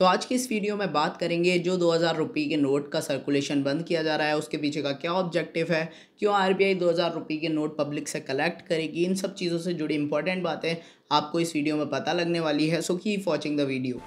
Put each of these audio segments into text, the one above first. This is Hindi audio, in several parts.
तो आज की इस वीडियो में बात करेंगे जो दो हज़ार रुपये के नोट का सर्कुलेशन बंद किया जा रहा है उसके पीछे का क्या ऑब्जेक्टिव है क्यों आरबीआई दो हज़ार रुपये के नोट पब्लिक से कलेक्ट करेगी इन सब चीज़ों से जुड़ी इंपॉर्टेंट बातें आपको इस वीडियो में पता लगने वाली है so keep watching the video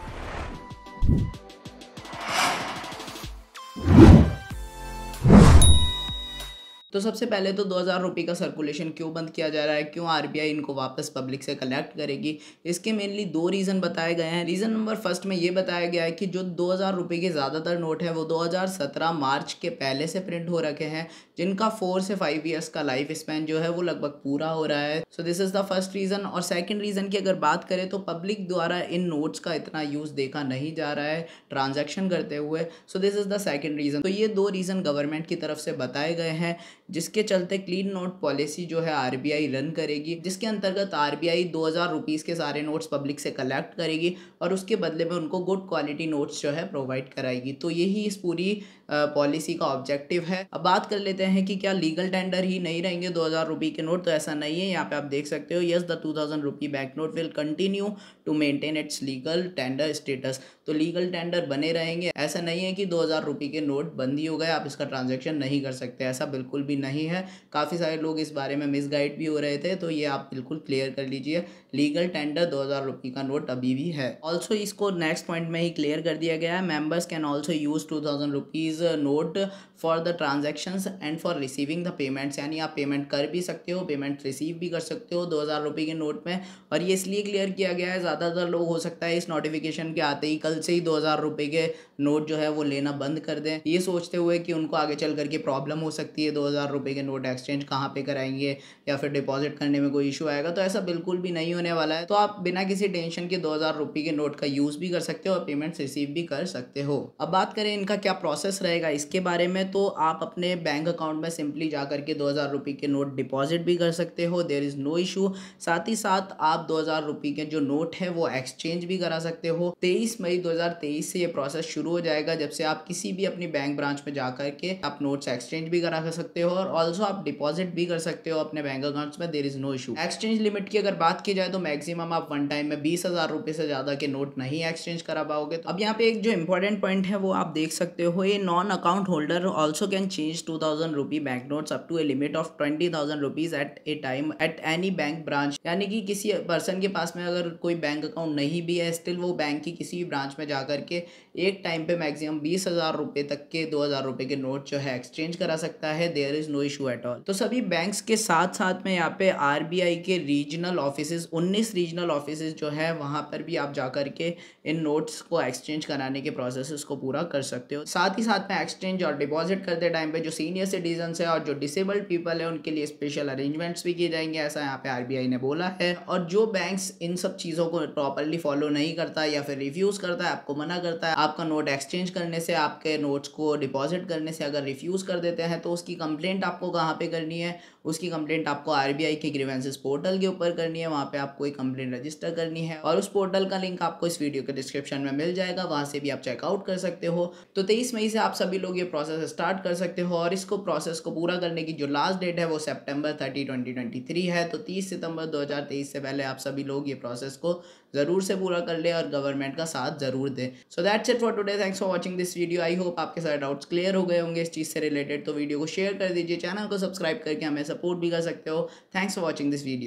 तो सबसे पहले तो दो हज़ार रुपये का सर्कुलेशन क्यों बंद किया जा रहा है क्यों आई इनको वापस पब्लिक से कलेक्ट करेगी इसके मेनली दो रीज़न बताए गए हैं रीज़न नंबर फर्स्ट में ये बताया गया है कि जो दो हज़ार रुपये के ज़्यादातर नोट है वो दो हज़ार सत्रह मार्च के पहले से प्रिंट हो रखे हैं जिनका फोर से फाइव ईयर्स का लाइफ स्पैन जो है वो लगभग पूरा हो रहा है so this is the first reason और सेकेंड रीज़न की अगर बात करें तो पब्लिक द्वारा इन नोट्स का इतना यूज़ देखा नहीं जा रहा है ट्रांजेक्शन करते हुए so this is the second reason तो ये दो रीज़न गवर्नमेंट की तरफ से बताए गए हैं जिसके चलते क्लीन नोट पॉलिसी जो है आर रन करेगी जिसके अंतर्गत आर दो हज़ार के सारे नोट्स पब्लिक से कलेक्ट करेगी और उसके बदले में उनको गुड क्वालिटी नोट्स जो है प्रोवाइड कराएगी तो यही इस पूरी पॉलिसी का ऑब्जेक्टिव है अब बात कर लेते हैं कि क्या लीगल टेंडर ही नहीं रहेंगे दो हज़ार रुपये के नोट तो ऐसा नहीं है यहाँ पे आप देख सकते हो yes the two thousand rupee bank note will continue to maintain its legal tender status तो लीगल टेंडर बने रहेंगे ऐसा नहीं है कि दो हज़ार रुपये के नोट बंद ही हो गए आप इसका ट्रांजेक्शन नहीं कर सकते ऐसा बिल्कुल भी नहीं है काफ़ी सारे लोग इस बारे में मिसगाइड भी हो रहे थे तो ये आप बिल्कुल क्लियर कर लीजिए लीगल टेंडर दो हज़ार रुपये का नोट अभी भी है ऑल्सो इसको नेक्स्ट पॉइंट में ही क्लियर कर दिया गया है members can also use two thousand rupees note for the transaction and for receiving the payments यानी आप पेमेंट कर भी सकते हो पेमेंट रिसीव भी कर सकते हो दो हज़ार रुपये के नोट में और ये इसलिए क्लियर किया गया है ज़्यादातर लोग हो सकता है इस नोटिफिकेशन के आते ही कल से ही दो हज़ार रुपये के नोट जो है वो लेना बंद कर दें ये सोचते हुए कि उनको आगे चल करके प्रॉब्लम हो सकती है दो हज़ार रुपये के नोट एक्सचेंज कहाँ पे कराएंगे या फिर डिपॉजिट करने में कोई इशू आएगा तो ऐसा बिल्कुल भी नहीं होने वाला है तो आप बिना किसी टेंशन के दो हज़ार रुपये के नोट का यूज़ भी कर सकते हो और पेमेंट्स रिसीव भी कर सकते हो अब बात करें इनका क्या प्रोसेस रहेगा इसके बारे में तो आप अपने बैंक अकाउंट में सिंपली जा करके दो हज़ार के नोट डिपॉजिट भी कर सकते हो देर इज़ नो इशू साथ ही साथ आप दो हज़ार के जो नोट है वो एक्सचेंज भी करा सकते हो तेईस मई दो से ये प्रोसेस शुरू हो जाएगा जब से आप किसी भी अपनी बैंक ब्रांच में जा करके आप नोट्स एक्सचेंज भी करा सकते हो और ऑल्सो आप डिपॉजिट भी कर सकते हो अपने बैंक अकाउंट में there is no issue exchange limit की अगर बात की जाए तो मैक्सिमम आप वन टाइम में बीस हज़ार रुपए से ज़्यादा के नोट नहीं एक्सचेंज करा पाओगे तो अब यहाँ पे एक जो इंपॉर्टेंट पॉइंट है वो आप देख सकते हो ये non account holder also can change two thousand rupee bank note up to a limit of twenty thousand rupees at a time at any bank branch यानी कि किसी पर्सन के पास में अगर कोई बैंक अकाउंट नहीं भी है स्टिल वो बैंक की किसी भी ब्रांच में जाकर के एक टाइम पे मैक्सिमम बीस हज़ार रुपए तक के दो हज़ार रुपए के नोट जो है एक्सचेंज करा सकता है there is is no issue at all तो सभी बैंक के साथ साथ में यहाँ पे आर के रीजनल ऑफिस उन्नीस रीजनल ऑफिस जो है वहां पर भी आप जाकर के इन नोट्स को एक्सचेंज कराने के प्रोसेस को पूरा कर सकते हो साथ ही साथ में एक्सचेंज और डिपॉजिट करते टाइम पे जो सीनियर सिटीजन है और जो डिसेबल्ड पीपल है उनके लिए स्पेशल अरेंजमेंट्स भी किए जाएंगे ऐसा यहाँ पे आरबीआई ने बोला है और जो बैंक इन सब चीज़ों को प्रॉपरली फॉलो नहीं करता या फिर रिफ्यूज़ करता है आपको मना करता है आपका नोट एक्सचेंज करने से आपके नोट्स को डिपॉजिट करने से अगर रिफ्यूज़ कर देते हैं तो उसकी कंप्लेन कंप्लेंट आपको कहाँ पे करनी है उसकी कंप्लेंट आपको आरबीआई के ग्रीवेंसेस पोर्टल के ऊपर करनी है वहाँ पे आपको एक कंप्लेंट रजिस्टर करनी है और उस पोर्टल का लिंक आपको इस वीडियो के डिस्क्रिप्शन में मिल जाएगा वहाँ से भी आप चेकआउट कर सकते हो तो तेईस मई से आप सभी लोग ये प्रोसेस स्टार्ट कर सकते हो और इसको प्रोसेस को पूरा करने की जो लास्ट डेट है वो सेप्टेम्बर थर्टी ट्वेंटी है तो तीस सितंबर दो से पहले आप सभी लोग ये प्रोसेस को ज़रूर से पूरा कर ले और गवर्नमेंट का साथ ज़रूर दे so that's it for today thanks for watching this video I hope आपके सारे डाउट्स क्लियर हो गए होंगे इस चीज़ से रिलेटेड तो वीडियो को शेयर कर दीजिए चैनल को सब्सक्राइब करके हमें सपोर्ट भी कर सकते हो thanks for watching this video